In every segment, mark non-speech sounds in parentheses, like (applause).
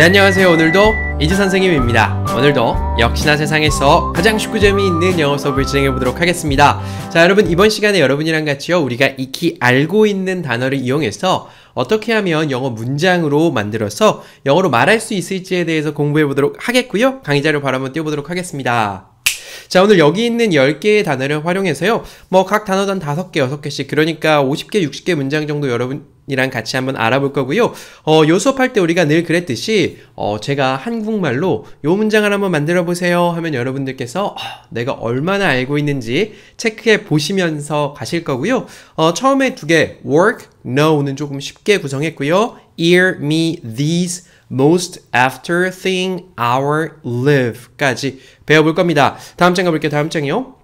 네 안녕하세요 오늘도 이지 선생님입니다 오늘도 역시나 세상에서 가장 쉽고 재미있는 영어 수업을 진행해 보도록 하겠습니다 자 여러분 이번 시간에 여러분이랑 같이요 우리가 익히 알고 있는 단어를 이용해서 어떻게 하면 영어 문장으로 만들어서 영어로 말할 수 있을지에 대해서 공부해 보도록 하겠고요 강의 자료 바로 한번 띄워보도록 하겠습니다 자 오늘 여기 있는 10개의 단어를 활용해서요 뭐 각 단어당 5개 6개씩 그러니까 50개 60개 문장 정도 여러분 이랑 같이 한번 알아볼 거고요. 어, 요 수업할 때 우리가 늘 그랬듯이 어, 제가 한국말로 요 문장을 한번 만들어 보세요 하면 여러분들께서 어, 내가 얼마나 알고 있는지 체크해 보시면서 가실 거고요. 어, 처음에 두 개 work, know는 조금 쉽게 구성했고요. ear, me, these most after thing our live까지 배워볼 겁니다. 다음 장 가볼게요. 다음 장이요.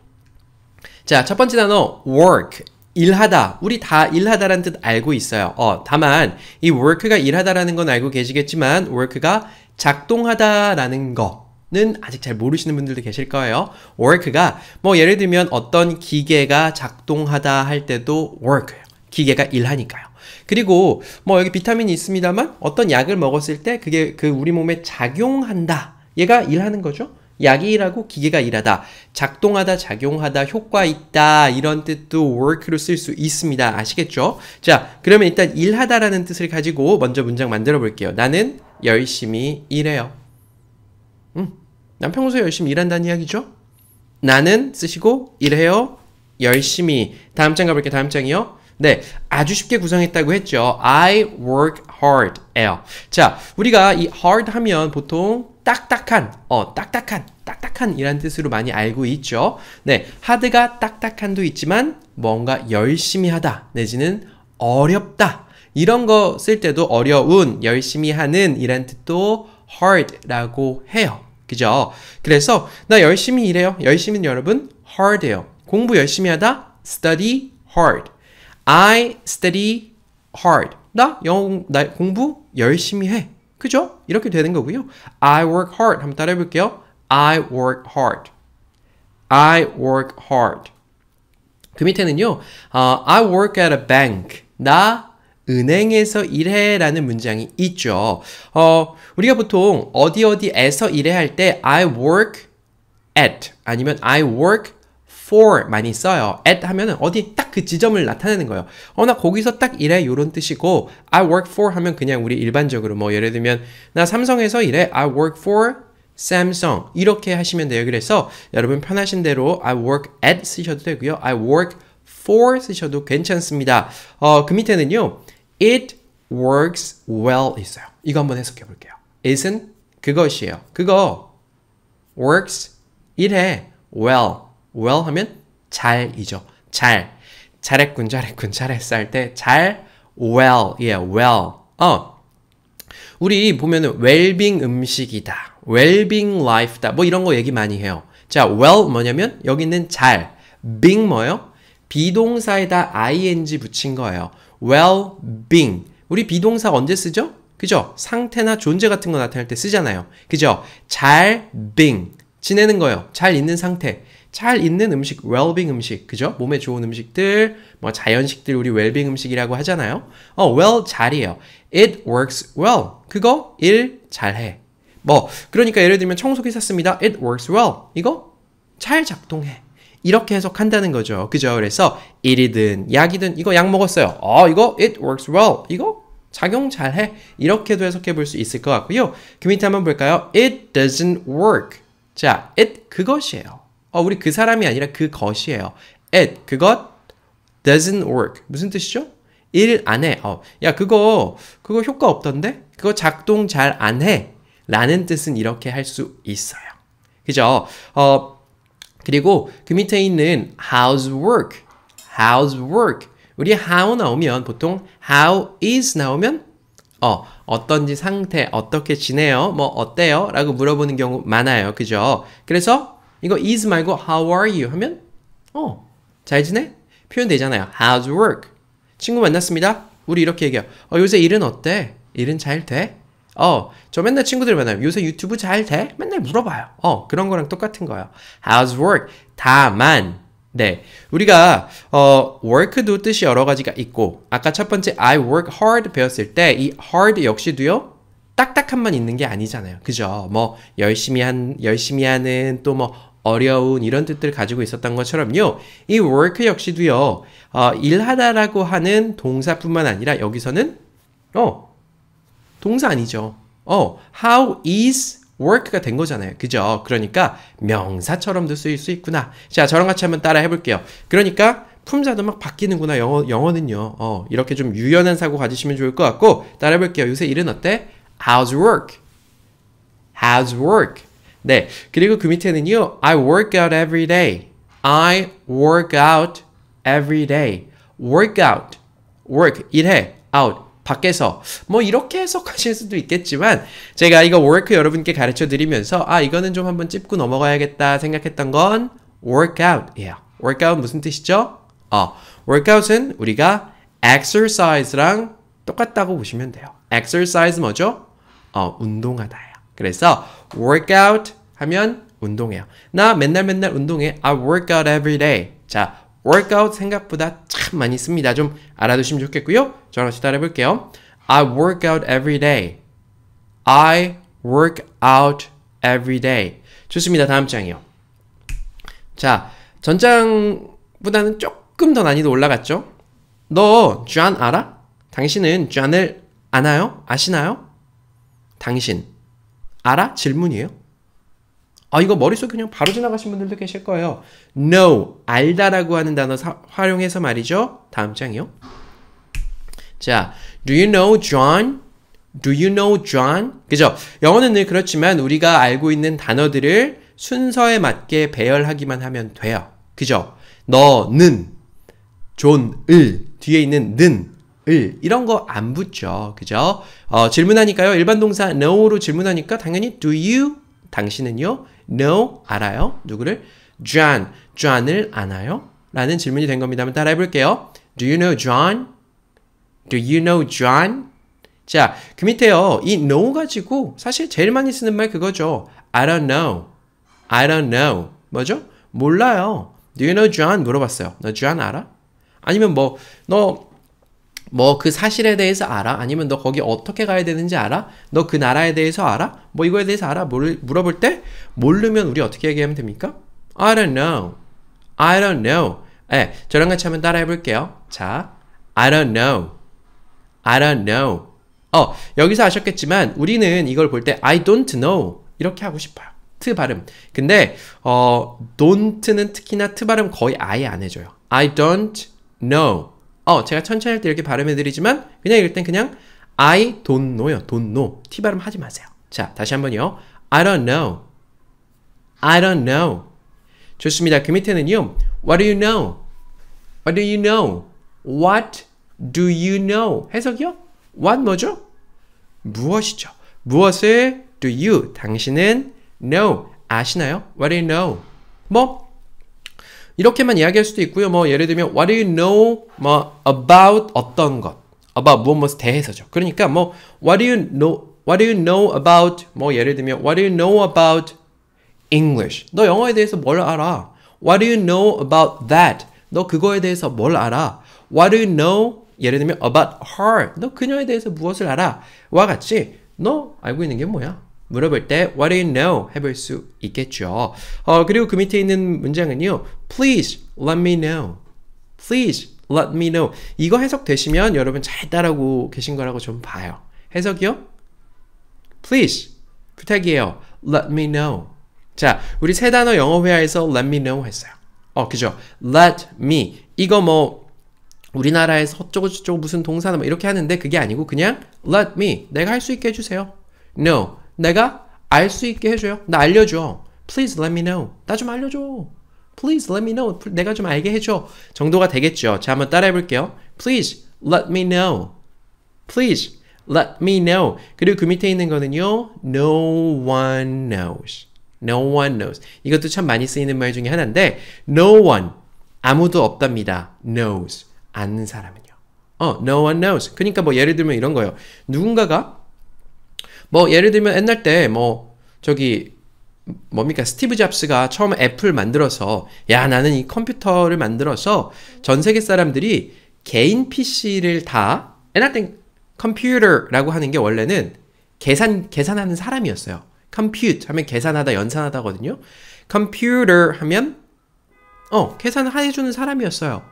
자, 첫 번째 단어 work 일하다. 우리 다 일하다라는 뜻 알고 있어요. 어, 다만 이 work가 일하다라는 건 알고 계시겠지만 work가 작동하다라는 거는 아직 잘 모르시는 분들도 계실 거예요. work가 뭐 예를 들면 어떤 기계가 작동하다 할 때도 work 기계가 일하니까요. 그리고 뭐 여기 비타민이 있습니다만 어떤 약을 먹었을 때 그게 그 우리 몸에 작용한다. 얘가 일하는 거죠. 약이 일하고 기계가 일하다, 작동하다, 작용하다, 효과 있다 이런 뜻도 work로 쓸 수 있습니다. 아시겠죠? 자, 그러면 일단 일하다라는 뜻을 가지고 먼저 문장 만들어 볼게요. 나는 열심히 일해요. 음, 난 평소에 열심히 일한다는 이야기죠? 나는 쓰시고 일해요. 열심히. 다음 장 가볼게요. 다음 장이요. 네, 아주 쉽게 구성했다고 했죠. I work hard. 에요. 자, 우리가 이 hard 하면 보통 딱딱한, 어, 딱딱한, 딱딱한이란 뜻으로 많이 알고 있죠. 네, 하드가 딱딱한도 있지만 뭔가 열심히 하다 내지는 어렵다 이런 거 쓸 때도 어려운, 열심히 하는 이란 뜻도 hard라고 해요. 그죠? 그래서 나 열심히 일해요. 열심히 여러분 hard예요. 공부 열심히 하다 study hard. I study hard. 나, 영, 나 공부 열심히 해. 그죠? 이렇게 되는 거고요. I work hard. 한번 따라해 볼게요. I work hard. I work hard. 그 밑에는요. Uh, I work at a bank. 나 은행에서 일해라는 문장이 있죠. 어, 우리가 보통 어디 어디에서 일해 할 때 I work at 아니면 I work for 많이 써요. at 하면은 어디 딱 그 지점을 나타내는 거예요. 어, 나 거기서 딱 일해. 요런 뜻이고, I work for 하면 그냥 우리 일반적으로 뭐 예를 들면, 나 삼성에서 일해. I work for 삼성. 이렇게 하시면 돼요. 그래서 여러분 편하신 대로 I work at 쓰셔도 되고요. I work for 쓰셔도 괜찮습니다. 어, 그 밑에는요. It works well 있어요. 이거 한번 해석해 볼게요. it은 그것이에요. 그거 works 일해 well well 하면 잘이죠. 잘. 잘했군, 잘했군, 잘했어 할때 잘, well, 예, yeah, well. 어. 우리 보면은 웰빙 음식이다. 웰빙 라이프다. 뭐 이런 거 얘기 많이 해요. 자, well 뭐냐면 여기는 잘. 빙 뭐예요? 비동사에다 ing 붙인 거예요. well-being. 우리 비동사 언제 쓰죠? 그죠? 상태나 존재 같은 거 나타낼 때 쓰잖아요. 그죠? 잘 being. 지내는 거예요. 잘 있는 상태. 잘 있는 음식, 웰빙 음식, 그죠? 몸에 좋은 음식들, 뭐 자연식들 우리 웰빙 음식이라고 하잖아요. 어, well 잘이에요. It works well. 그거 일 잘해. 뭐 그러니까 예를 들면 청소기 샀습니다. It works well. 이거 잘 작동해. 이렇게 해석한다는 거죠. 그죠? 그래서 일이든 약이든 이거 약 먹었어요. 어, 이거 it works well. 이거 작용 잘해. 이렇게도 해석해 볼 수 있을 것 같고요. 그 밑에 한번 볼까요? It doesn't work. 자, it 그것이에요. 어, 우리 그 사람이 아니라 그 것이에요. It 그것 doesn't work 무슨 뜻이죠? 일 안 해. 어, 야 그거 그거 효과 없던데? 그거 작동 잘 안 해. 라는 뜻은 이렇게 할 수 있어요. 그죠? 어 그리고 그 밑에 있는 how's work, how's work. 우리 how 나오면 보통 how is 나오면 어, 어떤지 상태, 어떻게 지내요? 뭐, 어때요? 라고 물어보는 경우 많아요. 그죠? 그래서 이거 is 말고 how are you 하면 어, 잘 지내? 표현 되잖아요. How's work? 친구 만났습니다. 우리 이렇게 얘기해요. 어, 요새 일은 어때? 일은 잘 돼? 어, 저 맨날 친구들 만나요. 요새 유튜브 잘 돼? 맨날 물어봐요. 어, 그런 거랑 똑같은 거예요. How's work? 다만, 네. 우리가, 어, work도 뜻이 여러 가지가 있고, 아까 첫 번째 I work hard 배웠을 때, 이 hard 역시도요, 딱딱함만 있는 게 아니잖아요. 그죠? 뭐 열심히 한 열심히 하는 또 뭐 어려운 이런 뜻들 을 가지고 있었던 것처럼요. 이 work 역시도요. 어, 일하다라고 하는 동사뿐만 아니라 여기서는 어 동사 아니죠. 어 how is work가 된 거잖아요. 그죠? 그러니까 명사처럼도 쓰일 수 있구나. 자, 저랑 같이 한번 따라 해볼게요. 그러니까 품사도 막 바뀌는구나. 영어, 영어는요. 어, 이렇게 좀 유연한 사고 가지시면 좋을 것 같고 따라 해볼게요. 요새 일은 어때? How's work? How's work? 네, 그리고 그 밑에는요. I work out every day. I work out every day. work out. work, 일해. out, 밖에서 뭐 이렇게 해석하실 수도 있겠지만 제가 이거 work 여러분께 가르쳐 드리면서 아 이거는 좀 한번 짚고 넘어가야겠다 생각했던 건 workout예요. workout 무슨 뜻이죠? 어, workout은 우리가 exercise랑 똑같다고 보시면 돼요. exercise 뭐죠? 어, 운동하다예요. 그래서 workout 하면 운동해요. 나 맨날 맨날 운동해. I work out every day. 자, workout 생각보다 참 많이 씁니다. 좀 알아두시면 좋겠고요. 저랑 같이 따라해 볼게요. I work out every day. I work out every day. 좋습니다. 다음 장이요. 자, 전장보다는 조금 더 난이도 올라갔죠? 너, 쥐안 알아? 당신은 쥐안을 아나요? 아시나요? 당신 알아? 질문이에요. 아 이거 머릿속 그냥 바로 지나가신 분들도 계실 거예요. No, 알다라고 하는 단어 사, 활용해서 말이죠. 다음 장이요. 자, Do you know John? Do you know John? 그죠? 영어는 늘 그렇지만 우리가 알고 있는 단어들을 순서에 맞게 배열하기만 하면 돼요. 그죠? 너는 존을 뒤에 있는 는을 이런 거 안 붙죠. 그죠? 어, 질문하니까요. 일반 동사 know로 질문하니까 당연히 do you 당신은요? know 알아요? 누구를? John. John을 아나요? 라는 질문이 된 겁니다. 한번 따라해 볼게요. Do you know John? Do you know John? 자, 그 밑에요. 이 know 가지고 사실 제일 많이 쓰는 말 그거죠. I don't know. I don't know. 뭐죠? 몰라요. Do you know John? 물어봤어요. 너 John 알아? 아니면 뭐, 너 뭐그 사실에 대해서 알아? 아니면 너 거기 어떻게 가야 되는지 알아? 너 그 나라에 대해서 알아? 뭐 이거에 대해서 알아? 모 물어볼 때 모르면 우리 어떻게 얘기하면 됩니까? I don't know. I don't know. 예, 저랑 같이 한번 따라해 볼게요. 자, I don't know. I don't know. 어, 여기서 아셨겠지만 우리는 이걸 볼 때 I don't know 이렇게 하고 싶어요. 트 발음. 근데 어, don't는 특히나 트 발음 거의 아예 안 해줘요. I don't know. 어, 제가 천천히 할 때 이렇게 발음해드리지만 그냥 읽을 땐 그냥 I don't know요. don't know. T 발음 하지 마세요. 자, 다시 한번요. I don't know. I don't know. 좋습니다. 그 밑에는요. What do you know? What do you know? What do you know? 해석이요? What 뭐죠? 무엇이죠? 무엇을 do you? 당신은 know. 아시나요? What do you know? 뭐? 이렇게만 이야기할 수도 있고요. 뭐 예를 들면 what do you know 뭐 about 어떤 것 about 무엇 무엇 대해서죠. 그러니까 뭐 what do you know what do you know about 뭐 예를 들면 what do you know about English 너 영어에 대해서 뭘 알아? What do you know about that? 너 그거에 대해서 뭘 알아? What do you know 예를 들면 about her 너 그녀에 대해서 무엇을 알아? 와 같이 너 알고 있는 게 뭐야? 물어볼 때 What do you know? 해볼 수 있겠죠. 어, 그리고 그 밑에 있는 문장은요. Please let me know. Please let me know. 이거 해석되시면 여러분 잘 따라오고 계신 거라고 좀 봐요. 해석이요? Please 부탁이에요. Let me know. 자, 우리 세 단어 영어 회화에서 let me know 했어요. 어, 그죠? Let me 이거 뭐 우리나라에서 어쩌고 저쩌고 무슨 동사나 뭐 이렇게 하는데 그게 아니고 그냥 let me 내가 할 수 있게 해주세요. No, 내가 알 수 있게 해줘요. 나 알려줘. Please let me know. 나 좀 알려줘. Please let me know. 내가 좀 알게 해줘. 정도가 되겠죠. 자, 한번 따라해 볼게요. Please let me know. Please let me know. 그리고 그 밑에 있는 거는요. No one knows. No one knows. 이것도 참 많이 쓰이는 말 중에 하나인데 no one 아무도 없답니다. knows 아는 사람은요. 어, no one knows. 그러니까 뭐 예를 들면 이런 거예요. 누군가가 뭐 예를 들면 옛날 때 뭐 저기 뭡니까 스티브 잡스가 처음 애플 만들어서 야 나는 이 컴퓨터를 만들어서 전 세계 사람들이 개인 PC를 다 옛날 땐 컴퓨터라고 하는 게 원래는 계산 계산하는 사람이었어요. 컴퓨트 하면 계산하다 연산하다거든요. 컴퓨터 하면 어 계산을 해주는 사람이었어요.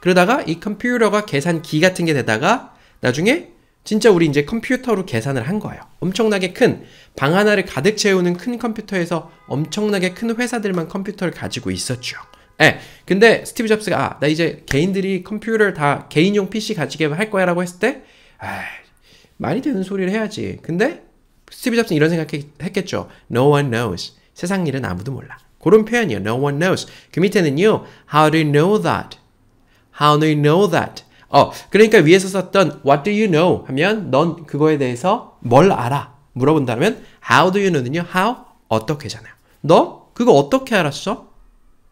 그러다가 이 컴퓨터가 계산기 같은 게 되다가 나중에 진짜 우리 이제 컴퓨터로 계산을 한 거예요. 엄청나게 큰 방 하나를 가득 채우는 큰 컴퓨터에서 엄청나게 큰 회사들만 컴퓨터를 가지고 있었죠. 예. 근데 스티브 잡스가 아, 나 이제 개인들이 컴퓨터를 다 개인용 PC 가지게 할 거야라고 했을 때 아, 말이 되는 소리를 해야지. 근데 스티브 잡스는 이런 생각했겠죠. No one knows. 세상 일은 아무도 몰라. 그런 표현이에요. No one knows. 그 밑에는요. How do you know that? How do you know that? 어, 그러니까 위에서 썼던 what do you know 하면 넌 그거에 대해서 뭘 알아? 물어본다면 how do you know는요. how 어떻게잖아요. 너 그거 어떻게 알았어?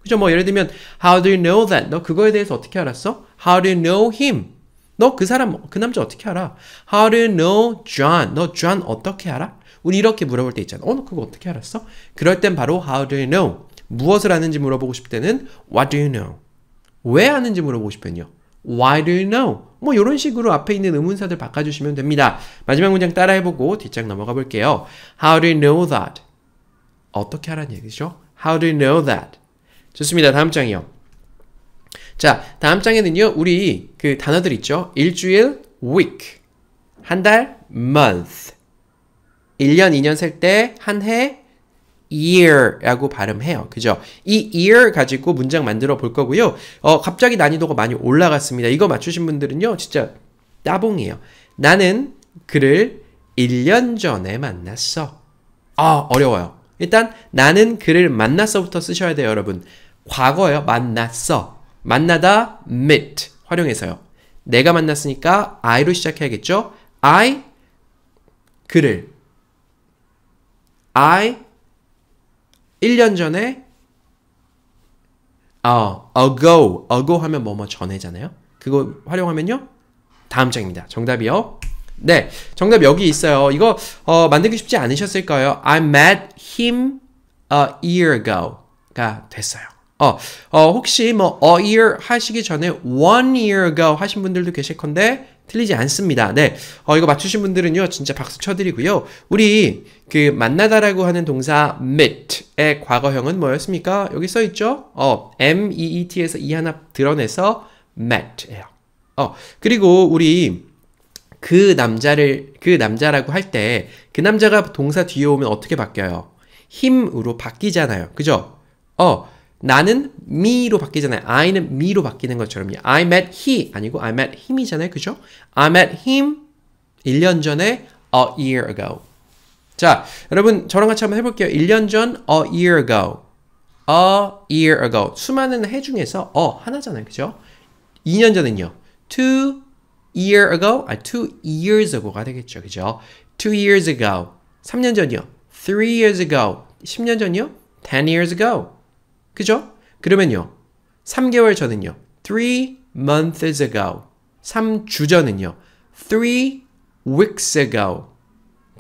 그죠? 뭐 예를 들면 how do you know that? 너 그거에 대해서 어떻게 알았어? how do you know him? 너 그 사람 그 남자 어떻게 알아? how do you know John? 너 John 어떻게 알아? 우리 이렇게 물어볼 때 있잖아. 어, 너 그거 어떻게 알았어? 그럴 땐 바로 how do you know? 무엇을 아는지 물어보고 싶을 때는 what do you know? 왜 아는지 물어보고 싶으면요. Why do you know? 뭐 이런 식으로 앞에 있는 의문사들 바꿔주시면 됩니다. 마지막 문장 따라해보고 뒷장 넘어가 볼게요. How do you know that? 어떻게 하라는 얘기죠? How do you know that? 좋습니다. 다음 장이요. 자, 다음 장에는요. 우리 그 단어들 있죠? 일주일, week. 한 달, month. 1년, 2년 셀 때, 한 해, ear라고 발음해요. 그죠? 이 ear 가지고 문장 만들어 볼 거고요. 어, 갑자기 난이도가 많이 올라갔습니다. 이거 맞추신 분들은요, 진짜 따봉이에요. 나는 그를 1년 전에 만났어. 아, 어려워요. 일단 나는 그를 만났어부터 쓰셔야 돼요, 여러분. 과거요. 만났어. 만나다 met 활용해서요. 내가 만났으니까 I로 시작해야겠죠? I 그를 I 1년 전에 어, ago, ago 하면 뭐뭐 전에잖아요. 그거 활용하면요. 다음 장입니다. 정답이요. 네, 정답 여기 있어요. 이거 어, 만들기 쉽지 않으셨을 거예요. I met him a year ago가 됐어요. 어, 어 혹시 뭐 a year 하시기 전에 one year ago 하신 분들도 계실 건데 틀리지 않습니다. 네. 어, 이거 맞추신 분들은요, 진짜 박수 쳐드리고요. 우리, 그, 만나다라고 하는 동사 m e t 의 과거형은 뭐였습니까? 여기 써있죠? 어, m-e-e-t에서 이 e 하나 드러내서 met예요. 어, 그리고 우리, 그 남자를, 그 남자라고 할 때, 그 남자가 동사 뒤에 오면 어떻게 바뀌어요? 힘으로 바뀌잖아요. 그죠? 어, 나는 me로 바뀌잖아요. I는 me로 바뀌는 것처럼요. I met he 아니고 I met him이잖아요. 그죠? I met him 1년 전에 a year ago. 자, 여러분 저랑 같이 한번 해볼게요. 1년 전 a year ago. a year ago. 수많은 해 중에서 어 하나잖아요. 그죠? 2년 전은요. two year ago. 아, two years ago가 되겠죠. 그죠? two years ago. 3년 전이요. three years ago. 10년 전이요. 10 years ago. 그죠? 그러면요. 3개월 전은요. 3 months ago. 3주 전은요. 3 weeks ago.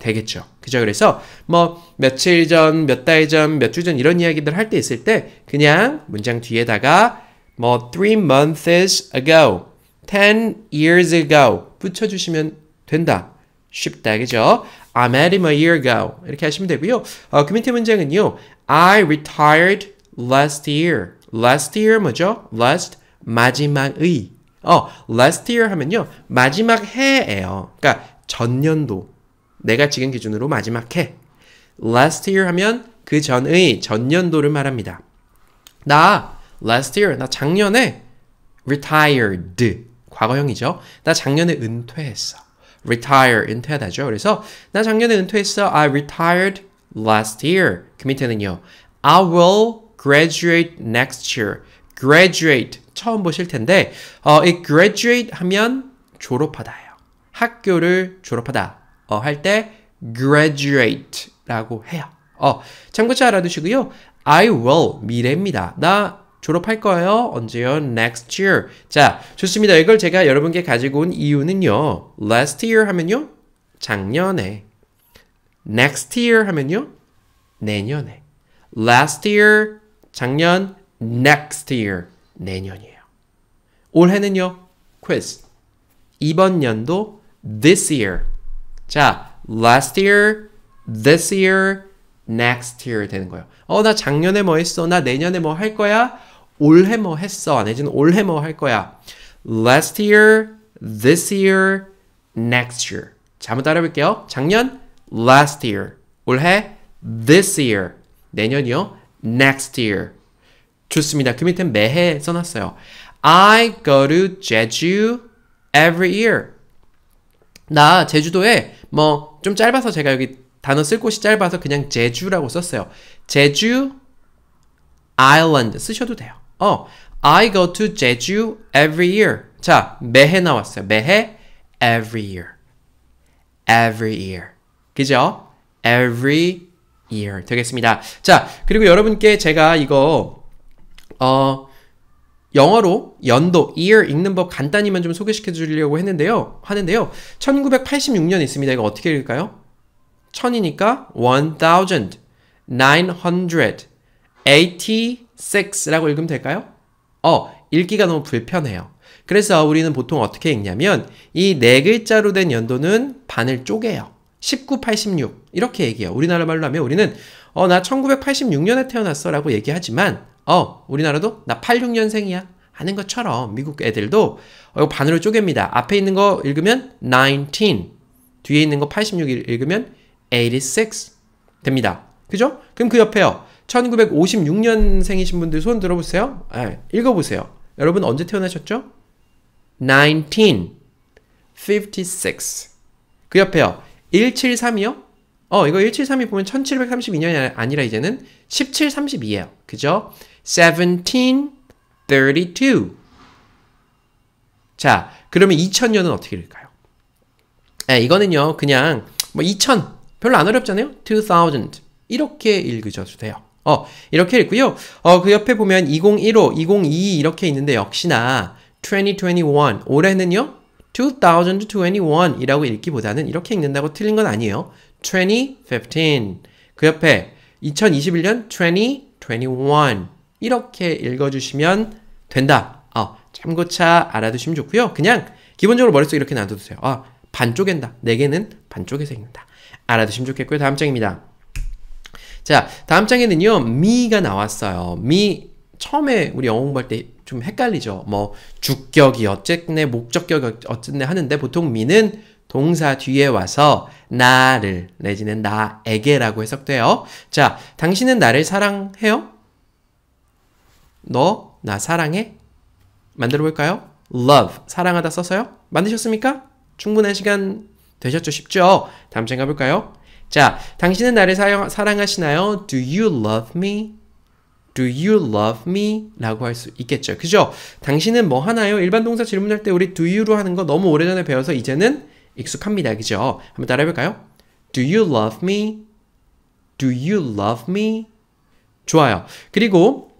되겠죠. 그죠? 그래서 뭐 며칠 전, 몇 달 전, 몇 주 전 이런 이야기들 할 때 있을 때 그냥 문장 뒤에다가 뭐 3 months ago, 10 years ago 붙여 주시면 된다. 쉽다. 그죠? I met him a year ago. 이렇게 하시면 되고요. 어, 그 밑에 문장은요. I retired last year. last year 뭐죠? last 마지막의. 어, last year 하면요. 마지막 해예요. 그러니까 전년도. 내가 지금 기준으로 마지막 해. last year 하면 그 전의 전년도를 말합니다. 나 last year 나 작년에 retired 과거형이죠. 나 작년에 은퇴했어. retire 은퇴하다죠. 그래서 나 작년에 은퇴했어. I retired last year. 그 밑에는요. I will graduate next year. graduate 처음 보실 텐데 어, 이 graduate 하면 졸업하다예요. 학교를 졸업하다 어, 할 때 graduate라고 해요. 어, 참고잘 알아두시고요. I will 미래입니다. 나 졸업할 거예요. 언제요? Next year. 자, 좋습니다. 이걸 제가 여러분께 가지고 온 이유는요. Last year 하면요. 작년에. Next year 하면요. 내년에. Last year, 작년 next year 내년이에요. 올해는요. quiz. 이번 년도 this year. 자, last year, this year, next year 되는 거예요. 어, 나 작년에 뭐 했어? 나 내년에 뭐 할 거야? 올해 뭐 했어? 내지는 올해 뭐 할 거야? last year, this year, next year. 자, 한번 따라 볼게요. 작년 last year, 올해 this year, 내년이요. next year. 좋습니다. 그 밑엔 매해 써놨어요. I go to 제주 every year. 나 제주도에 뭐 좀 짧아서 제가 여기 단어 쓸 곳이 짧아서 그냥 제주라고 썼어요. 제주 island 쓰셔도 돼요. 어, I go to 제주 every year. 자, 매해 나왔어요. 매해 every year. every year. 그죠? every year 되겠습니다. 자, 그리고 여러분께 제가 이거 어 영어로 연도 year 읽는 법 간단히만 좀 소개시켜 주려고 했는데요. 하는데요. 1986년 있습니다. 이거 어떻게 읽을까요? 1000이니까 1986라고 읽으면 될까요? 어, 읽기가 너무 불편해요. 그래서 우리는 보통 어떻게 읽냐면 이 네 글자로 된 연도는 반을 쪼개요. 1986 이렇게 얘기해요. 우리나라 말로 하면 우리는 어 나 1986년에 태어났어 라고 얘기하지만 어 우리나라도 나 86년생이야 하는 것처럼 미국 애들도 어, 반으로 쪼갭니다. 앞에 있는 거 읽으면 19 뒤에 있는 거 86 읽으면 86 됩니다. 그죠? 그럼 그 옆에요. 1956년생이신 분들 손 들어보세요. 아, 읽어보세요. 여러분 언제 태어나셨죠? 1956 그 옆에요. 1 7 3이요 어, 이거 1 7 3이 보면 1732년이 아니라 이제는 1732예요. 그죠? 1732. 자, 그러면 2000년은 어떻게 될까요? 에, 네, 이거는요, 그냥 뭐 2000, 별로 안 어렵잖아요? 2000. 이렇게 읽으셔도 돼요. 어, 이렇게 읽고요. 어, 그 옆에 보면 2015, 2022 이렇게 있는데 역시나 2021, 올해는요? 2021이라고 읽기보다는 이렇게 읽는다고 틀린 건 아니에요. 2015. 그 옆에 2021년 2021 이렇게 읽어주시면 된다. 어, 참고차 알아두시면 좋고요. 그냥 기본적으로 머릿속에 이렇게 놔두세요. 둬 아, 반쪽엔다. 네 개는 반쪽에서 읽는다. 알아두시면 좋겠고요. 다음 장입니다. 자, 다음 장에는요. 미가 나왔어요. 미 처음에 우리 영어 공부할 때좀 헷갈리죠. 뭐 주격이 어쨌네 목적격이 어쨌네 하는데 보통 미는 동사 뒤에 와서 나를 내지는 나에게라고 해석돼요. 자, 당신은 나를 사랑해요? 너 나 사랑해? 만들어 볼까요? love 사랑하다 써서요? 만드셨습니까? 충분한 시간 되셨죠? 쉽죠? 다음 시간 가볼까요? 자, 당신은 나를 사 사랑하시나요? Do you love me? Do you love me? 라고 할 수 있겠죠. 그죠? 당신은 뭐 하나요? 일반 동사 질문할 때 우리 do you로 하는 거 너무 오래전에 배워서 이제는 익숙합니다. 그죠? 한번 따라 해볼까요? Do you love me? Do you love me? 좋아요. 그리고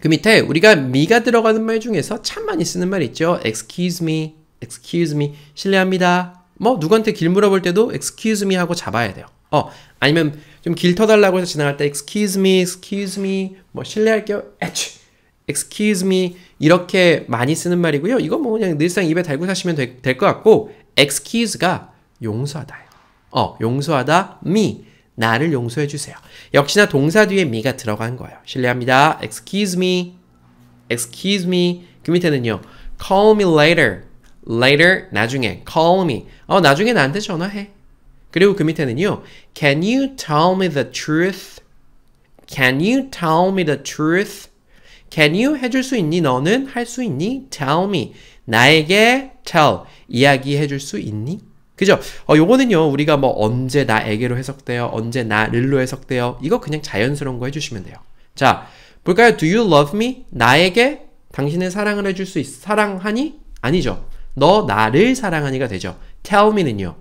그 밑에 우리가 me가 들어가는 말 중에서 참 많이 쓰는 말 있죠. Excuse me, excuse me, 실례합니다. 뭐 누구한테 길 물어볼 때도 excuse me 하고 잡아야 돼요. 어, 아니면 좀 길 터달라고 해서 지나갈 때 excuse me, excuse me, 뭐 실례할게요, 에취, excuse me 이렇게 많이 쓰는 말이고요. 이거 뭐 그냥 늘상 입에 달고 사시면 될 것 같고 excuse가 용서하다요 어, 용서하다, me, 나를 용서해 주세요. 역시나 동사 뒤에 me가 들어간 거예요. 실례합니다, excuse me, excuse me. 그 밑에는요, call me later, later 나중에, call me. 어, 나중에 나한테 전화해. 그리고 그 밑에는요. Can you tell me the truth? Can you tell me the truth? Can you 해줄 수 있니? 너는 할 수 있니? Tell me. 나에게 tell. 이야기해 줄 수 있니? 그죠? 어, 요거는요, 우리가 뭐 언제 나에게로 해석돼요? 언제 나를로 해석돼요? 이거 그냥 자연스러운 거 해주시면 돼요. 자, 볼까요? Do you love me? 나에게 당신의 사랑을 해줄 수 있, 사랑하니? 아니죠. 너 나를 사랑하니가 되죠. Tell me는요.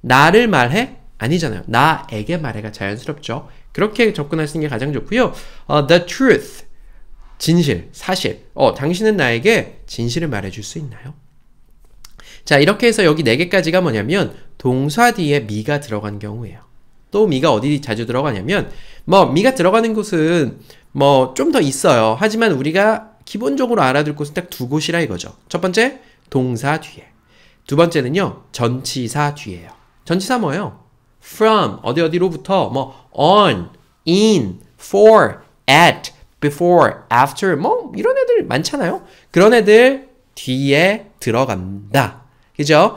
나를 말해? 아니잖아요. 나에게 말해가 자연스럽죠. 그렇게 접근하시는 게 가장 좋고요. 어, the truth. 진실, 사실. 어, 당신은 나에게 진실을 말해줄 수 있나요? 자, 이렇게 해서 여기 네 개까지가 뭐냐면 동사 뒤에 미가 들어간 경우예요. 또 미가 어디 자주 들어가냐면 뭐 미가 들어가는 곳은 뭐 좀 더 있어요. 하지만 우리가 기본적으로 알아둘 곳은 딱 두 곳이라 이거죠. 첫 번째 동사 뒤에. 두 번째는요 전치사 뒤에요. 전치사 뭐예요? from 어디 어디로부터 뭐 on, in, for, at, before, after 뭐 이런 애들 많잖아요. 그런 애들 뒤에 들어간다. 그죠?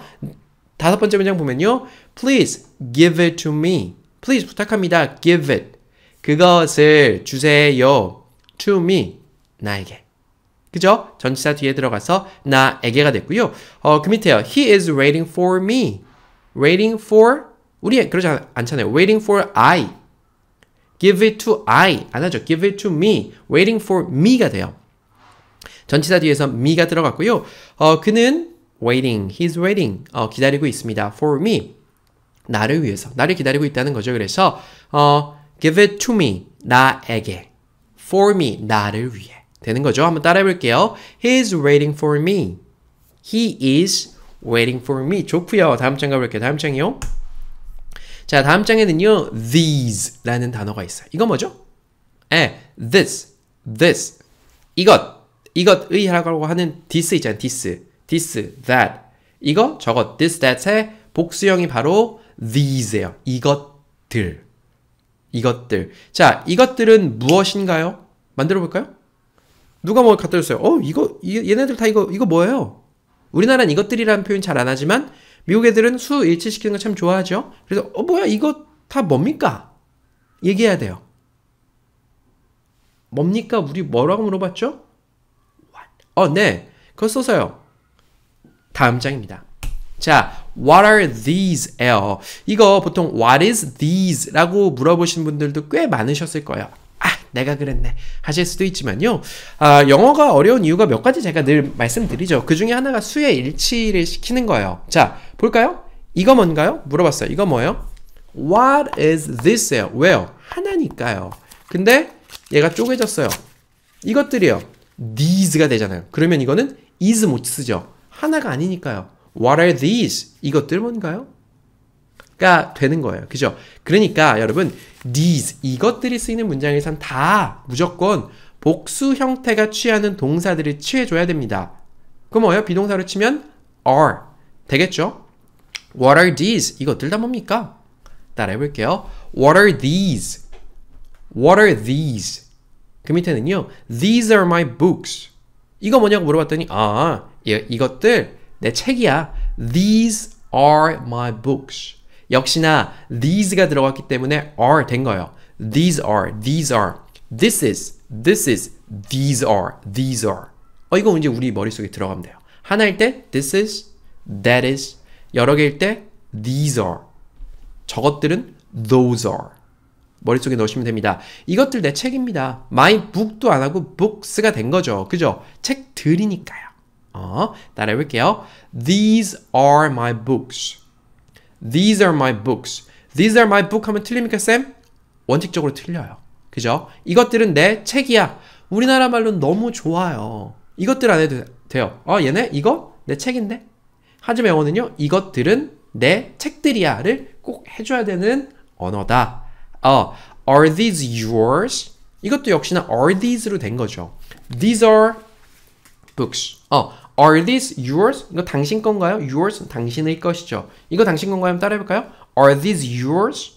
다섯 번째 문장 보면요. Please give it to me. Please 부탁합니다. Give it. 그것을 주세요. To me. 나에게. 그죠? 전치사 뒤에 들어가서 나에게가 됐고요. 어, 그 밑에요. He is waiting for me. waiting for 우리 그러지 않잖아요. waiting for I give it to I 안 하죠. give it to me waiting for me가 돼요. 전치사 뒤에서 me가 들어갔고요. 어, 그는 waiting, he's waiting 어, 기다리고 있습니다. for me 나를 위해서 나를 기다리고 있다는 거죠. 그래서 어, give it to me 나에게 for me 나를 위해 되는 거죠. 한번 따라해 볼게요. He s waiting for me. He is waiting for me 좋고요. 어, 다음 장 가볼게요. 다음 장이요. 자, 다음 장에는요. these라는 단어가 있어요. 이거 뭐죠? 에, 예, this, this, 이것, 이것의 하 라고 하는 this 있잖아요. this, this, that, 이거, 저것, this, that의 복수형이 바로 these예요. 이것들, 이것들. 자, 이것들은 무엇인가요? 만들어 볼까요? 누가 뭐 갖다 줬어요? 어, 이거, 얘네들 다 이거, 이거 뭐예요? 우리나라는 이것들이라는 표현 잘 안 하지만 미국 애들은 수 일치시키는 거 참 좋아하죠. 그래서 어 뭐야 이거 다 뭡니까? 얘기해야 돼요. 뭡니까? 우리 뭐라고 물어봤죠? 어, 네. 그거 써서요. 다음 장입니다. 자, what are these? 에요. 이거 보통 what is these? 라고 물어보신 분들도 꽤 많으셨을 거예요. 아, 내가 그랬네. 하실 수도 있지만요. 아, 영어가 어려운 이유가 몇 가지 제가 늘 말씀드리죠. 그 중에 하나가 수의 일치를 시키는 거예요. 자, 볼까요? 이거 뭔가요? 물어봤어요. 이거 뭐예요? What is t h i s 요 왜요? 하나니까요. 근데 얘가 쪼개졌어요. 이것들이요. these가 되잖아요. 그러면 이거는 is 못 쓰죠. 하나가 아니니까요. What are these? 이것들 뭔가요? 가 되는 거예요. 그죠? 그러니까 여러분 these 이것들이 쓰이는 문장에선 다 무조건 복수 형태가 취하는 동사들을 취해줘야 됩니다. 그럼 뭐예요? 비동사로 치면 are 되겠죠? What are these? 이것들 다 뭡니까? 따라해 볼게요. What are these? What are these? 그 밑에는요. These are my books. 이거 뭐냐고 물어봤더니 아, 예, 이것들 내 책이야. These are my books. 역시나 these가 들어갔기 때문에 are 된 거예요. These are, these are, this is, this is, these are, these are. 어, 이거 이제 우리 머릿속에 들어가면 돼요. 하나일 때 this is, that is, 여러 개일 때 these are, 저것들은 those are. 머릿속에 넣으시면 됩니다. 이것들 내 책입니다. my book도 안 하고 books가 된 거죠. 그죠? 책들이니까요. 어, 따라해 볼게요. These are my books. These are my books. These are my book 하면 틀립니까, 쌤? 원칙적으로 틀려요. 그죠? 이것들은 내 책이야. 우리나라 말로는 너무 좋아요. 이것들 안 해도 돼요. 어, 얘네 이거 내 책인데. 하지만 영어는요. 이것들은 내 책들이야를 꼭 해줘야 되는 언어다. 어, are these yours? 이것도 역시나 are these로 된 거죠. These are books. 어, Are these yours? 이거 당신 건가요? Yours 당신의 것이죠. 이거 당신 건가요? 따라해볼까요? Are these yours?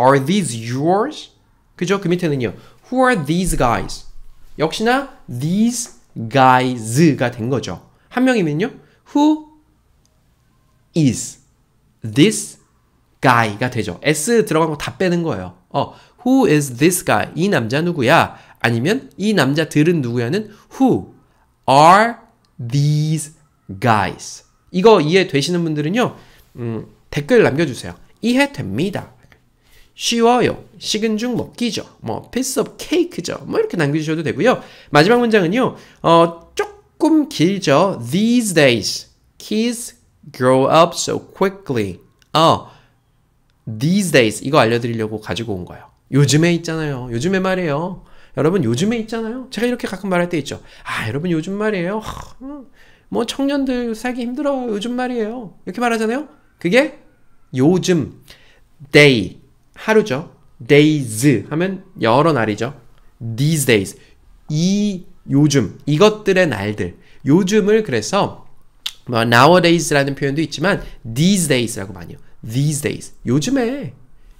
Are these yours? 그죠? 그 밑에는요. Who are these guys? 역시나 these guys가 된 거죠. 한 명이면요. Who is this guy가 되죠. S 들어간 거 다 빼는 거예요. 어, who is this guy? 이 남자 누구야? 아니면 이 남자들은 누구야는 who are these guys. 이거 이해되시는 분들은요, 음, 댓글 남겨주세요. 이해됩니다. 쉬워요. 식은 죽 먹기죠. 뭐, piece of cake죠. 뭐, 이렇게 남겨주셔도 되고요. 마지막 문장은요, 어, 조금 길죠. These days, kids grow up so quickly. 어, these days, 이거 알려드리려고 가지고 온 거예요. 요즘에 있잖아요. 요즘에 말이에요. 여러분 요즘에 있잖아요. 제가 이렇게 가끔 말할 때 있죠. 아 여러분 요즘 말이에요. 음, 뭐 청년들 살기 힘들어 요즘 말이에요. 이렇게 말하잖아요. 그게 요즘 day 하루죠. days 하면 여러 날이죠. these days 이 요즘 이것들의 날들 요즘을 그래서 뭐 nowadays라는 표현도 있지만 these days라고 많이 요 these days 요즘에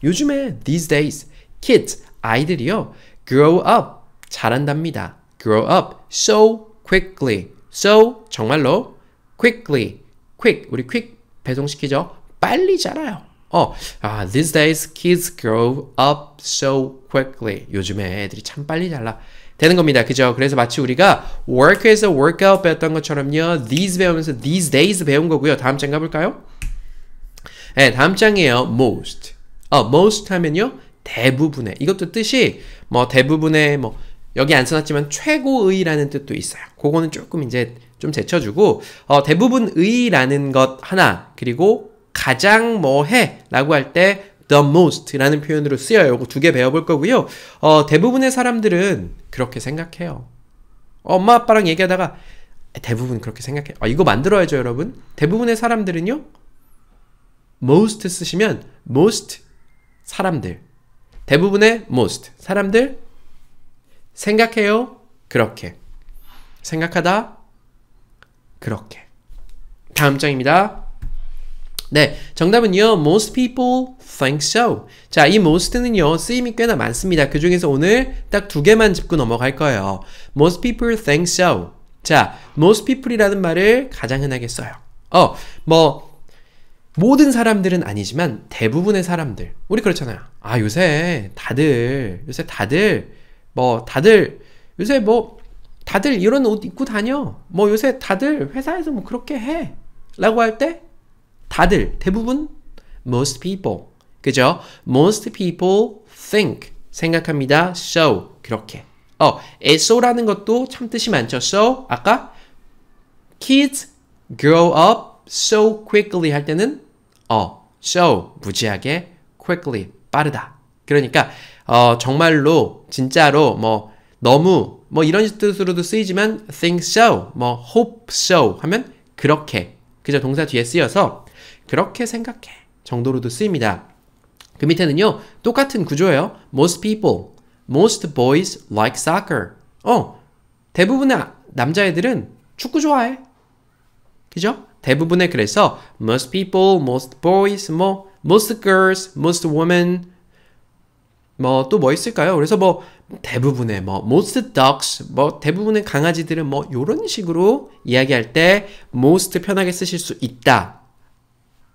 요즘에 these days kids 아이들이요 grow up 자란답니다. grow up so quickly. so 정말로 quickly quick 우리 quick 배송시키죠. 빨리 자라요. 어, 아, these days kids grow up so quickly. 요즘에 애들이 참 빨리 자라 되는 겁니다. 그죠? 그래서 마치 우리가 work에서 workout 배웠던 것처럼요. these 배우면서 these days 배운 거고요. 다음 장 가볼까요? 네, 다음 장이에요. most. 어, most 하면요. 대부분의 이것도 뜻이 뭐 대부분의 뭐 여기 안 써놨지만 최고의라는 뜻도 있어요. 그거는 조금 이제 좀 제쳐주고 어, 대부분의라는 것 하나 그리고 가장 뭐해라고 할 때 the most라는 표현으로 쓰여요. 이거 두 개 배워볼 거고요. 어, 대부분의 사람들은 그렇게 생각해요. 엄마 아빠랑 얘기하다가 대부분 그렇게 생각해. 아, 이거 만들어야죠, 여러분. 대부분의 사람들은요. most 쓰시면 most 사람들 대부분의 most 사람들 생각해요 그렇게 생각하다 그렇게 다음 장입니다. 네, 정답은요. Most people think so. 자, 이 most는요. 쓰임이 꽤나 많습니다. 그 중에서 오늘 딱 두 개만 짚고 넘어갈 거예요. Most people think so. 자, most people이라는 말을 가장 흔하게 써요. 어, 뭐 모든 사람들은 아니지만 대부분의 사람들 우리 그렇잖아요 아 요새 다들 요새 다들 뭐 다들 요새 뭐 다들 이런 옷 입고 다녀 뭐 요새 다들 회사에서 뭐 그렇게 해 라고 할 때 다들 대부분 most people 그죠 most people think 생각합니다 so 그렇게 어 so라는 것도 참 뜻이 많죠 so 아까 kids grow up so quickly 할 때는 어, so 무지하게 quickly 빠르다. 그러니까 어, 정말로 진짜로 뭐 너무 뭐 이런 뜻으로도 쓰이지만 think so, 뭐 hope so 하면 그렇게 그저 동사 뒤에 쓰여서 그렇게 생각해 정도로도 쓰입니다. 그 밑에는요 똑같은 구조예요. Most people, most boys like soccer. 어 대부분의 아, 남자애들은 축구 좋아해. 그죠? 대부분의 글에서 most people, most boys, 뭐 most girls, most women 뭐 또뭐 뭐 있을까요? 그래서 뭐 대부분의 뭐 most dogs 뭐 대부분의 강아지들은 뭐이런 식으로 이야기할 때 most 편하게 쓰실 수 있다.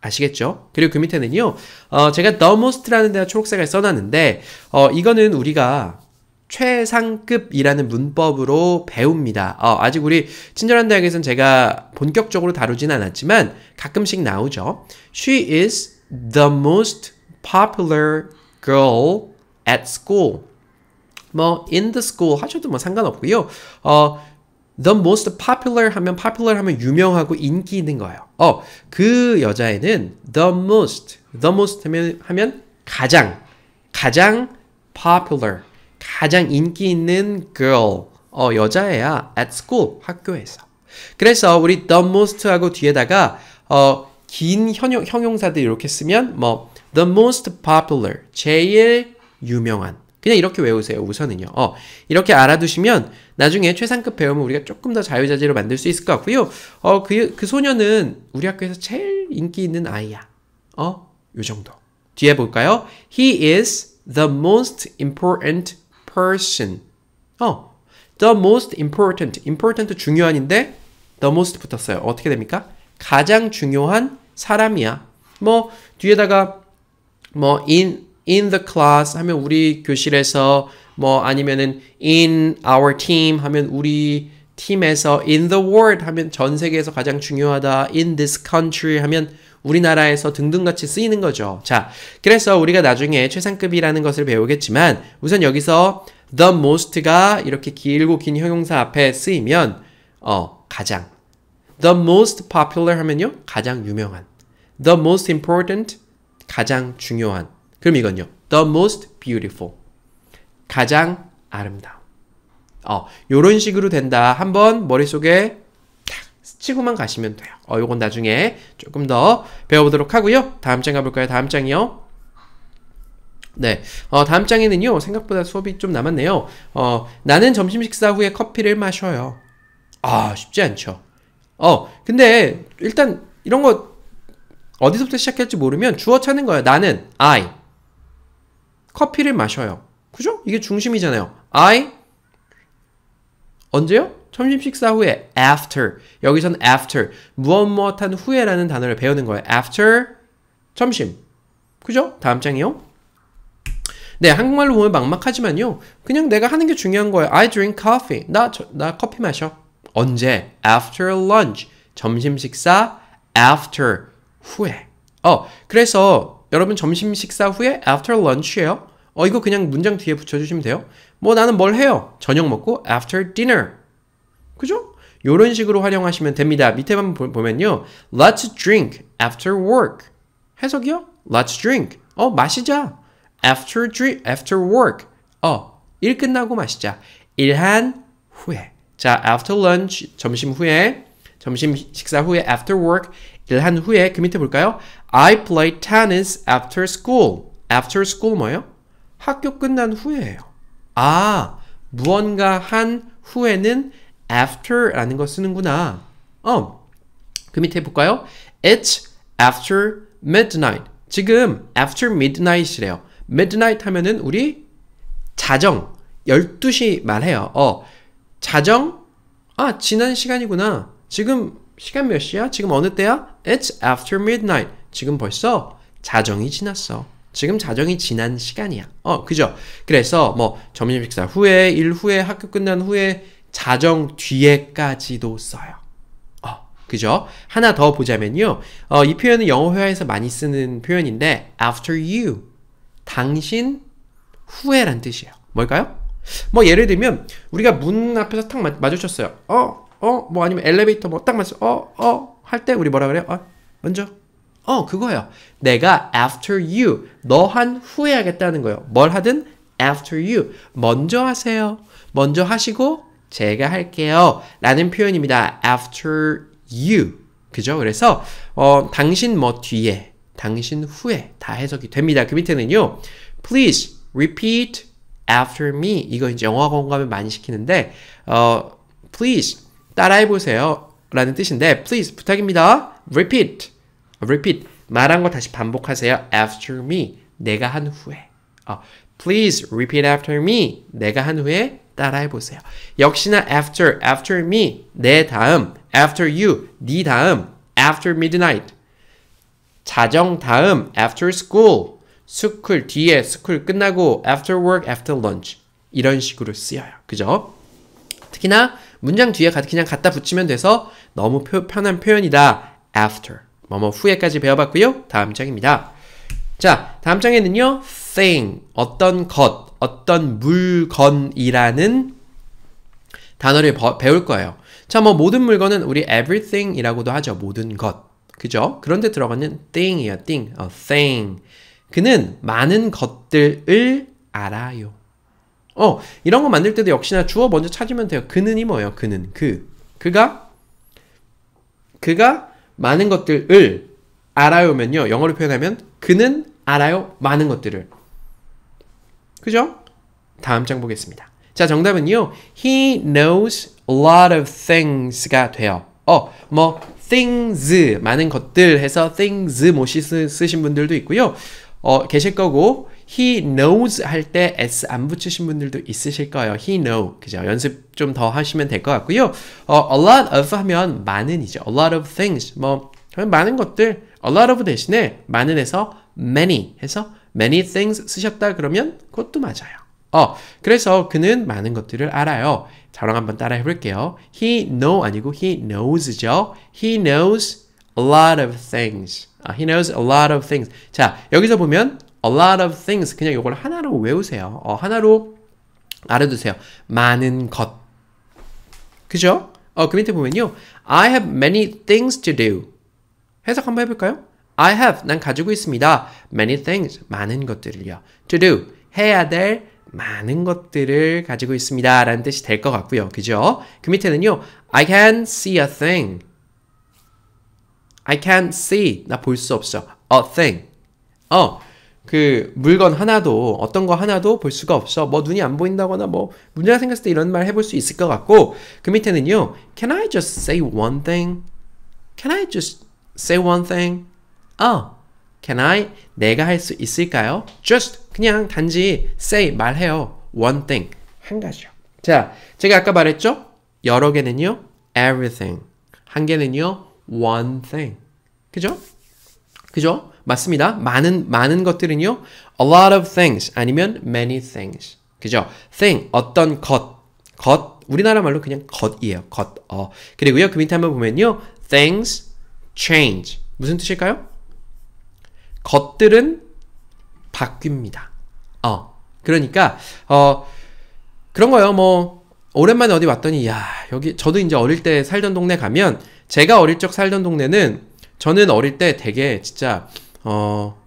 아시겠죠? 그리고 그 밑에는요, 어, 제가 the most라는 데가 초록색을 써놨는데, 어, 이거는 우리가 최상급이라는 문법으로 배웁니다. 어, 아직 우리 친절한 대학에서는 제가 본격적으로 다루진 않았지만 가끔씩 나오죠. She is the most popular girl at school. 뭐 in the school 하셔도 뭐 상관없고요. 어, the most popular 하면 popular 하면 유명하고 인기 있는 거예요. 어, 그 여자애는 the most, the most 하면, 하면 가장, 가장 popular. 가장 인기 있는 girl, 어, 여자애야. at school, 학교에서. 그래서 우리 the most하고 뒤에다가 어, 긴 형용, 형용사들 이렇게 쓰면 뭐 the most popular, 제일 유명한. 그냥 이렇게 외우세요. 우선은요. 어, 이렇게 알아두시면 나중에 최상급 배우면 우리가 조금 더 자유자재로 만들 수 있을 것 같고요. 어, 그, 그 소녀는 우리 학교에서 제일 인기 있는 아이야. 어, 요 정도. 뒤에 볼까요? He is the most important person. 어, the most important. important 중요한인데 the most 붙었어요. 어떻게 됩니까? 가장 중요한 사람이야. 뭐 뒤에다가 뭐 in in the class 하면 우리 교실에서 뭐 아니면은 in our team 하면 우리 팀에서 in the world 하면 전 세계에서 가장 중요하다 in this country 하면 우리나라에서 등등같이 쓰이는 거죠. 자, 그래서 우리가 나중에 최상급이라는 것을 배우겠지만 우선 여기서 the most가 이렇게 길고 긴 형용사 앞에 쓰이면 어, 가장 the most popular 하면요. 가장 유명한. the most important 가장 중요한. 그럼 이건요. the most beautiful 가장 아름다운. 어, 요런 식으로 된다. 한번 머릿속에 치고만 가시면 돼요. 어, 요건 나중에 조금 더 배워보도록 하고요. 다음 장 가볼까요? 다음 장이요. 네, 어, 다음 장에는요 생각보다 수업이 좀 남았네요. 어, 나는 점심 식사 후에 커피를 마셔요. 아 쉽지 않죠. 어, 근데 일단 이런 거 어디서부터 시작할지 모르면 주어 찾는 거예요. 나는 I 커피를 마셔요. 그죠? 이게 중심이잖아요. I 언제요? 점심 식사 후에 after 여기선 after 무엇 무엇한 후에라는 단어를 배우는 거예요. after 점심 그죠? 다음 장이요. 네, 한국말로 보면 막막하지만요. 그냥 내가 하는 게 중요한 거예요. I drink coffee. 나, 저, 나 커피 마셔. 언제? After lunch. 점심 식사 after 후에. 어, 그래서 여러분 점심 식사 후에 after lunch예요. 어, 이거 그냥 문장 뒤에 붙여주시면 돼요. 뭐 나는 뭘 해요? 저녁 먹고 after dinner. 그죠? 요런 식으로 활용하시면 됩니다. 밑에만 보면요. Let's drink after work. 해석이요? Let's drink. 어, 마시자. After drink, after work. 어, 일 끝나고 마시자. 일한 후에. 자, after lunch, 점심 후에. 점심 식사 후에 after work 일한 후에 그 밑에 볼까요? I play tennis after school. after school 뭐예요? 학교 끝난 후에예요. 아, 무언가 한 후에는 after라는 거 쓰는구나. 어, 그 밑에 볼까요? It's after midnight. 지금 after midnight이래요. midnight 하면은 우리 자정 12시 말해요. 어, 자정? 아, 지난 시간이구나. 지금 시간 몇 시야? 지금 어느 때야? It's after midnight. 지금 벌써 자정이 지났어. 지금 자정이 지난 시간이야. 어, 그죠? 그래서 뭐 점심 식사 후에, 일 후에, 학교 끝난 후에 자정 뒤에까지도 써요. 어, 그죠? 하나 더 보자면요. 어, 이 표현은 영어 회화에서 많이 쓰는 표현인데 after you, 당신 후회란 뜻이에요. 뭘까요? 뭐 예를 들면 우리가 문 앞에서 탁 마주쳤어요. 어, 어, 뭐 아니면 엘리베이터 뭐딱 마주 어, 어할 때 우리 뭐라 그래요? 어, 먼저 어, 그거예요. 내가 after you, 너 한후회 하겠다는 거예요. 뭘 하든 after you, 먼저 하세요. 먼저 하시고 제가 할게요. 라는 표현입니다. after you. 그죠? 그래서, 어, 당신 뭐 뒤에, 당신 후에 다 해석이 됩니다. 그 밑에는요, please repeat after me. 이거 이제 영어학원 가 많이 시키는데, 어, please 따라해보세요. 라는 뜻인데, please 부탁입니다. repeat, repeat. 말한 거 다시 반복하세요. after me. 내가 한 후에. 어, please repeat after me. 내가 한 후에 따라해 보세요. 역시나 after, after me, 내 다음, after you, 네 다음, after midnight, 자정 다음, after school, 스쿨 뒤에 스쿨 끝나고 after work, after lunch 이런 식으로 쓰여요. 그죠? 특히나 문장 뒤에 그냥 갖다 붙이면 돼서 너무 표, 편한 표현이다. after 뭐 뭐 후에까지 배워봤고요. 다음 장입니다. 자, 다음 장에는요. thing 어떤 것 어떤 물건이라는 단어를 배울 거예요. 자, 뭐 모든 물건은 우리 everything이라고도 하죠. 모든 것. 그죠? 그런데 들어가는 thing이야, thing. 어, thing. 그는 많은 것들을 알아요. 어, 이런 거 만들 때도 역시나 주어 먼저 찾으면 돼요. 그는이 뭐예요? 그는 그. 그가 그가 많은 것들을 알아요면요. 영어로 표현하면 그는 알아요 많은 것들을. 그죠? 다음 장 보겠습니다. 자, 정답은요. He knows a lot of things가 돼요. 어, 뭐 things 많은 것들 해서 things 모시 쓰신 분들도 있고요. 어, 계실 거고 he knows 할 때 s 안 붙이신 분들도 있으실 거예요. he know 그죠? 연습 좀 더 하시면 될 것 같고요. 어, a lot of 하면 많은이죠. a lot of things 뭐 많은 것들 a lot of 대신에 많은해서 many 해서 many things 쓰셨다 그러면 그것도 맞아요. 어, 그래서 그는 많은 것들을 알아요. 자랑 한번 따라 해볼게요. He know 아니고 he knows죠. He knows a lot of things. he knows a lot of things. 자, 여기서 보면 a lot of things 그냥 이걸 하나로 외우세요. 어, 하나로 알아두세요. 많은 것. 그죠? 어, 그 밑에 보면요. I have many things to do. 해석 한번 해볼까요? I have 난 가지고 있습니다. many things 많은 것들을요. to do 해야 될 많은 것들을 가지고 있습니다. 라는 뜻이 될 것 같고요. 그죠? 그 밑에는요. I can see a thing. I can see. 나 볼 수 없어. a thing. 어. 그 물건 하나도 어떤 거 하나도 볼 수가 없어. 뭐 눈이 안 보인다거나 뭐 문제가 생겼을 때 이런 말 해볼 수 있을 것 같고 그 밑에는요. Can I just say one thing? Can I just say one thing? 어, can I? 내가 할 수 있을까요? just 그냥 단지 say 말해요. one thing 한 가지요. 자, 제가 아까 말했죠? 여러 개는요 everything 한 개는요 one thing 그죠? 그죠? 맞습니다. 많은 많은 것들은요 a lot of things 아니면 many things 그죠? thing 어떤 것 것, 우리나라 말로 그냥 것이에요. 것. 어. 그리고요, 그 밑에 한번 보면요. things change. 무슨 뜻일까요? 것들은 바뀝니다. 어. 그러니까 어 그런 거요. 뭐 오랜만에 어디 왔더니 야, 여기 저도 이제 어릴 때 살던 동네 가면 제가 어릴 적 살던 동네는 저는 어릴 때 되게 진짜 어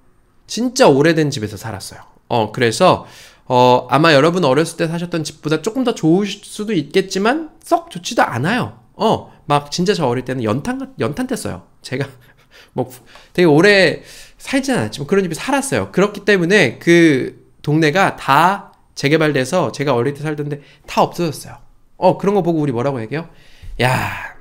진짜 오래된 집에서 살았어요. 어 그래서 어 아마 여러분 어렸을 때 사셨던 집보다 조금 더 좋을 수도 있겠지만 썩 좋지도 않아요. 어막 진짜 저 어릴 때는 연탄 연탄 뗐어요. 제가 뭐 되게 오래 살진 않았지만 그런 집에 살았어요. 그렇기 때문에 그 동네가 다 재개발돼서 제가 어릴 때 살던데 다 없어졌어요. 어 그런 거 보고 우리 뭐라고 얘기해요? 야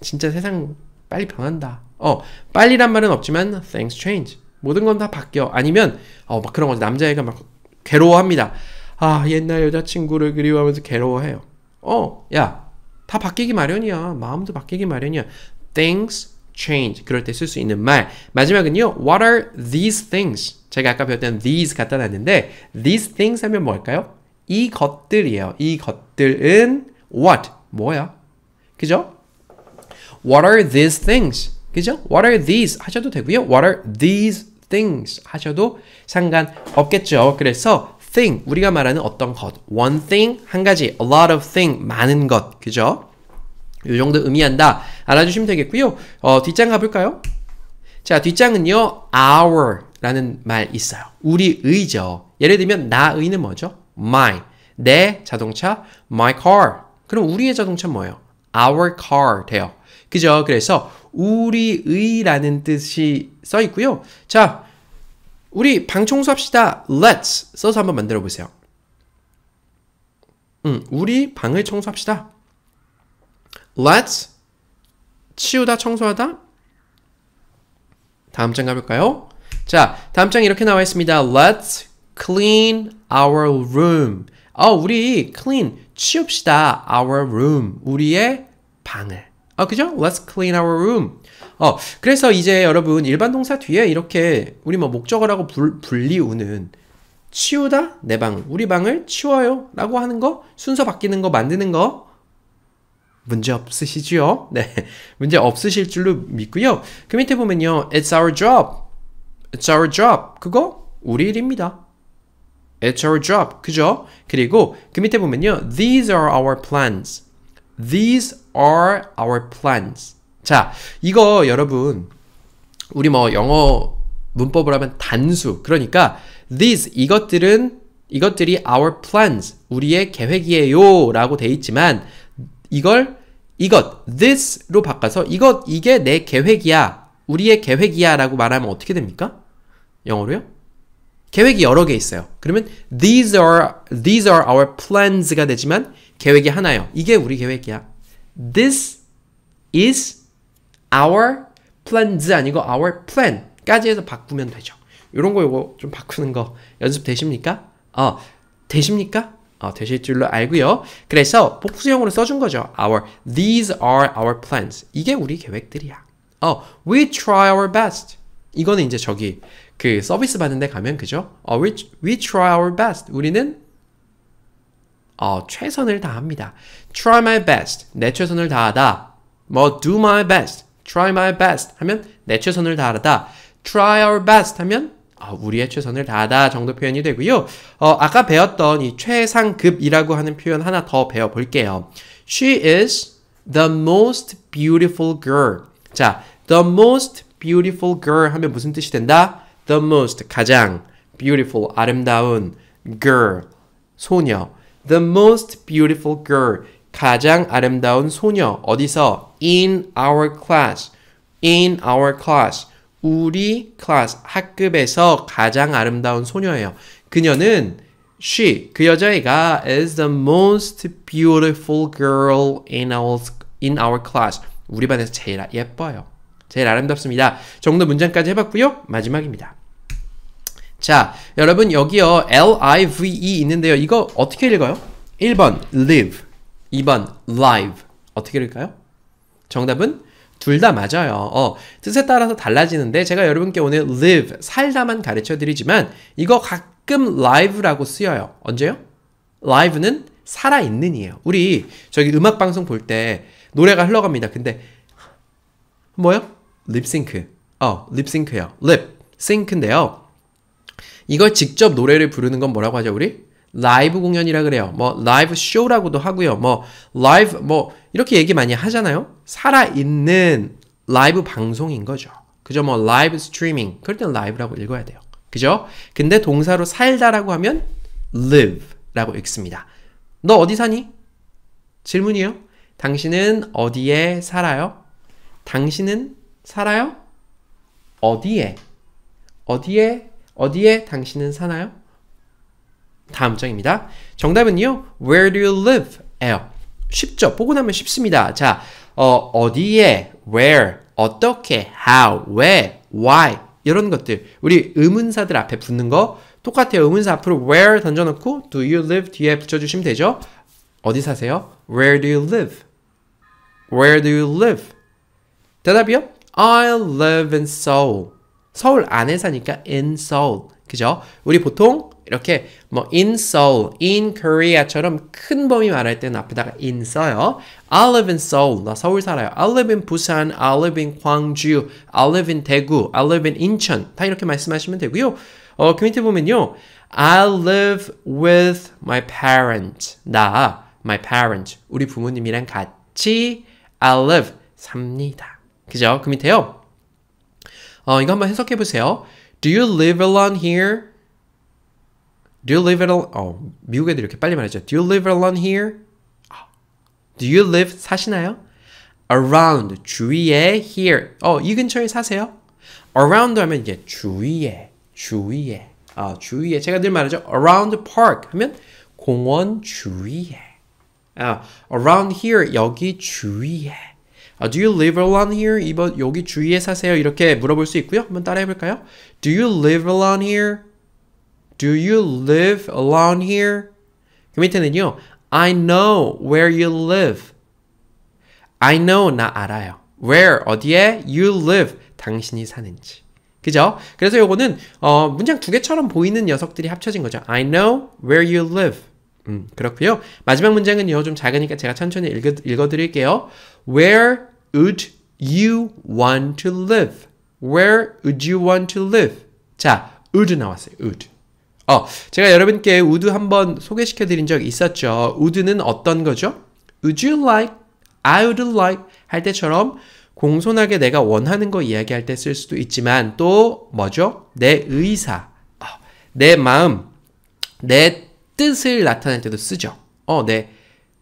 진짜 세상 빨리 변한다. 어 빨리란 말은 없지만 things change 모든 건 다 바뀌어. 아니면 어막 그런 거 남자애가 막 괴로워합니다. 아 옛날 여자친구를 그리워하면서 괴로워해요. 어 야 다 바뀌기 마련이야. 마음도 바뀌기 마련이야. Things change 그럴 때 쓸 수 있는 말 마지막은요 what are these things 제가 아까 배웠던 these 갖다 놨는데 these things 하면 뭘까요? 이 것들이에요 이 것들은 what 뭐야? 그죠? what are these things 그죠? what are these 하셔도 되고요 what are these things 하셔도 상관없겠죠 그래서 thing 우리가 말하는 어떤 것 one thing 한 가지 a lot of thing 많은 것 그죠? 이 정도 의미한다 알아주시면 되겠고요 어, 뒷장 가볼까요? 자 뒷장은요 our 라는 말 있어요 우리의죠 예를 들면 나의는 뭐죠? m y 내 자동차 my car 그럼 우리의 자동차 뭐예요? our car 돼요 그죠? 그래서 우리의라는 뜻이 써 있고요 자 우리 방 청소합시다 let's 써서 한번 만들어 보세요 음, 우리 방을 청소합시다 Let's 치우다 청소하다 다음 장 가볼까요? 자, 다음 장 이렇게 나와 있습니다. Let's clean our room. 어, 우리 clean 치웁시다. our room. 우리의 방을. 어, 그죠? Let's clean our room. 어, 그래서 이제 여러분 일반 동사 뒤에 이렇게 우리 뭐 목적어라고 불, 불리우는 치우다 내 방, 우리 방을 치워요라고 하는 거 순서 바뀌는 거 만드는 거 문제 없으시지요? (laughs) 네, 문제 없으실 줄로 믿고요. 그 밑에 보면요, it's our job, it's our job. 그거 우리 일입니다. It's our job, 그죠? 그리고 그 밑에 보면요, these are our plans, these are our plans. 자, 이거 여러분, 우리 뭐 영어 문법을 하면 단수. 그러니까 these 이것들은 이것들이 our plans 우리의 계획이에요라고 돼 있지만 이걸 이것 this로 바꿔서 이것 이게 내 계획이야 우리의 계획이야라고 말하면 어떻게 됩니까? 영어로요? 계획이 여러 개 있어요. 그러면 these are these are our plans가 되지만 계획이 하나요. 이게 우리 계획이야. This is our plans 아니고 our plan까지 해서 바꾸면 되죠. 이런 거 이거 좀 바꾸는 거 연습 되십니까? 어 되십니까? 어, 되실 줄로 알고요. 그래서 복수형으로 써준 거죠. Our, these are our plans. 이게 우리 계획들이야. 어, we try our best. 이거는 이제 저기 그 서비스 받는데 가면 그죠? 어, we, we try our best. 우리는 어, 최선을 다합니다. Try my best. 내 최선을 다하다. 뭐 do my best. Try my best 하면 내 최선을 다하다. Try our best 하면 우리의 최선을 다하다 정도 표현이 되고요. 어, 아까 배웠던 이 최상급이라고 하는 표현 하나 더 배워볼게요. She is the most beautiful girl. 자, the most beautiful girl 하면 무슨 뜻이 된다? the most 가장 beautiful 아름다운 girl 소녀 the most beautiful girl 가장 아름다운 소녀 어디서 in our class in our class 우리 클래스 학급에서 가장 아름다운 소녀예요. 그녀는 she 그 여자애가 is the most beautiful girl in our in our class. 우리 반에서 제일 아, 예뻐요. 제일 아름답습니다. 정도 문장까지 해봤고요. 마지막입니다. 자, 여러분 여기요. L-I-V-E 있는데요. 이거 어떻게 읽어요? 1번 live, 2번 live. 어떻게 읽을까요? 정답은 둘다 맞아요. 어, 뜻에 따라서 달라지는데 제가 여러분께 오늘 live, 살다만 가르쳐 드리지만 이거 가끔 live라고 쓰여요. 언제요? live는 살아있는이에요. 우리 저기 음악 방송 볼 때 노래가 흘러갑니다. 근데 뭐요? 립싱크. 어, 립싱크요. 립, 싱크인데요. 이걸 직접 노래를 부르는 건 뭐라고 하죠, 우리? 라이브 공연이라 그래요. 뭐 라이브 쇼라고도 하고요. 뭐 라이브 뭐 이렇게 얘기 많이 하잖아요. 살아 있는 라이브 방송인 거죠. 그죠? 뭐 라이브 스트리밍. 그럴 땐 라이브라고 읽어야 돼요. 그죠? 근데 동사로 살다라고 하면 live라고 읽습니다. 너 어디 사니? 질문이에요. 당신은 어디에 살아요? 당신은 살아요? 어디에? 어디에? 어디에 당신은 사나요? 다음 장입니다. 정답은요. Where do you live? 에요. 쉽죠? 보고 나면 쉽습니다. 자, 어, 어디에, where, 어떻게, how, where, why 이런 것들 우리 의문사들 앞에 붙는 거 똑같아요. 의문사 앞으로 where 던져놓고 do you live 뒤에 붙여주시면 되죠. 어디 사세요? Where do you live? Where do you live? 대답이요? I live in Seoul. 서울 안에 사니까 in Seoul. 그죠? 우리 보통 이렇게 뭐 in Seoul, in Korea처럼 큰 범위 말할 때는 앞에다가 in 써요. I live in Seoul, 나 서울 살아요. I live in 부산, I live in 광주, I live in 대구, I live in 인천 다 이렇게 말씀하시면 되고요. 어, 그 밑에 보면요. I live with my parent. 나, my parent. 우리 부모님이랑 같이 I live 삽니다. 그죠? 그 밑에요. 어, 이거 한번 해석해 보세요. Do you live alone here? Do you live alone? 어, 미국 애들이 이렇게 빨리 말했죠. Do you live alone here? Do you live? 사시나요? Around, 주위에, here. 어, 이 근처에 사세요? Around 하면 이제 주위에, 주위에. 아, 주위에. 제가 늘 말하죠. Around park 하면 공원 주위에. 아, around here, 여기 주위에. 아, do you live alone here? 이번 여기 주위에 사세요? 이렇게 물어볼 수 있고요. 한번 따라해 볼까요? Do you live alone here? Do you live alone here? 그 밑에는요. I know where you live. I know 나 알아요. Where 어디에 you live 당신이 사는지. 그죠? 그래서 요거는 어, 문장 두 개처럼 보이는 녀석들이 합쳐진 거죠. I know where you live. 음, 그렇고요. 마지막 문장은요. 좀 작으니까 제가 천천히 읽어, 읽어드릴게요. Where would you want to live? Where would you want to live? 자, would 나왔어요. would. 어, 제가 여러분께 우드 한번 소개시켜 드린 적 있었죠. 우드는 어떤 거죠? Would you like? I would like 할 때처럼 공손하게 내가 원하는 거 이야기할 때 쓸 수도 있지만 또 뭐죠? 내 의사, 어, 내 마음, 내 뜻을 나타낼 때도 쓰죠. 어, 내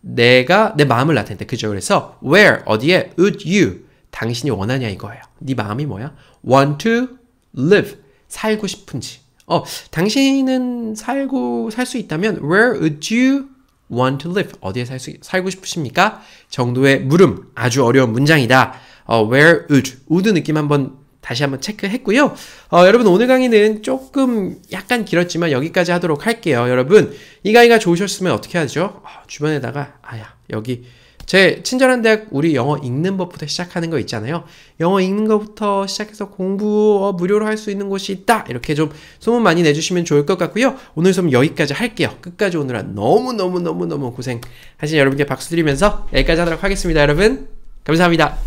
내가 내 마음을 나타낼 때 그죠? 그래서 where 어디에 would you 당신이 원하냐 이거예요. 네 마음이 뭐야? want to live 살고 싶은지 어, 당신은 살고 살 수 있다면 where would you want to live? 어디에 살 수, 살고 싶으십니까? 정도의 물음. 아주 어려운 문장이다. 어, where would would 느낌 한번 다시 한번 체크했고요. 어, 여러분 오늘 강의는 조금 약간 길었지만 여기까지 하도록 할게요. 여러분 이 강의가 좋으셨으면 어떻게 하죠? 어, 주변에다가 아야 여기 제 친절한 대학 우리 영어 읽는 법부터 시작하는 거 있잖아요. 영어 읽는 것부터 시작해서 공부 무료로 할 수 있는 곳이 있다. 이렇게 좀 소문 많이 내주시면 좋을 것 같고요. 오늘 소문 여기까지 할게요. 끝까지 오느라 너무너무너무너무 고생하신 여러분께 박수 드리면서 여기까지 하도록 하겠습니다. 여러분 감사합니다.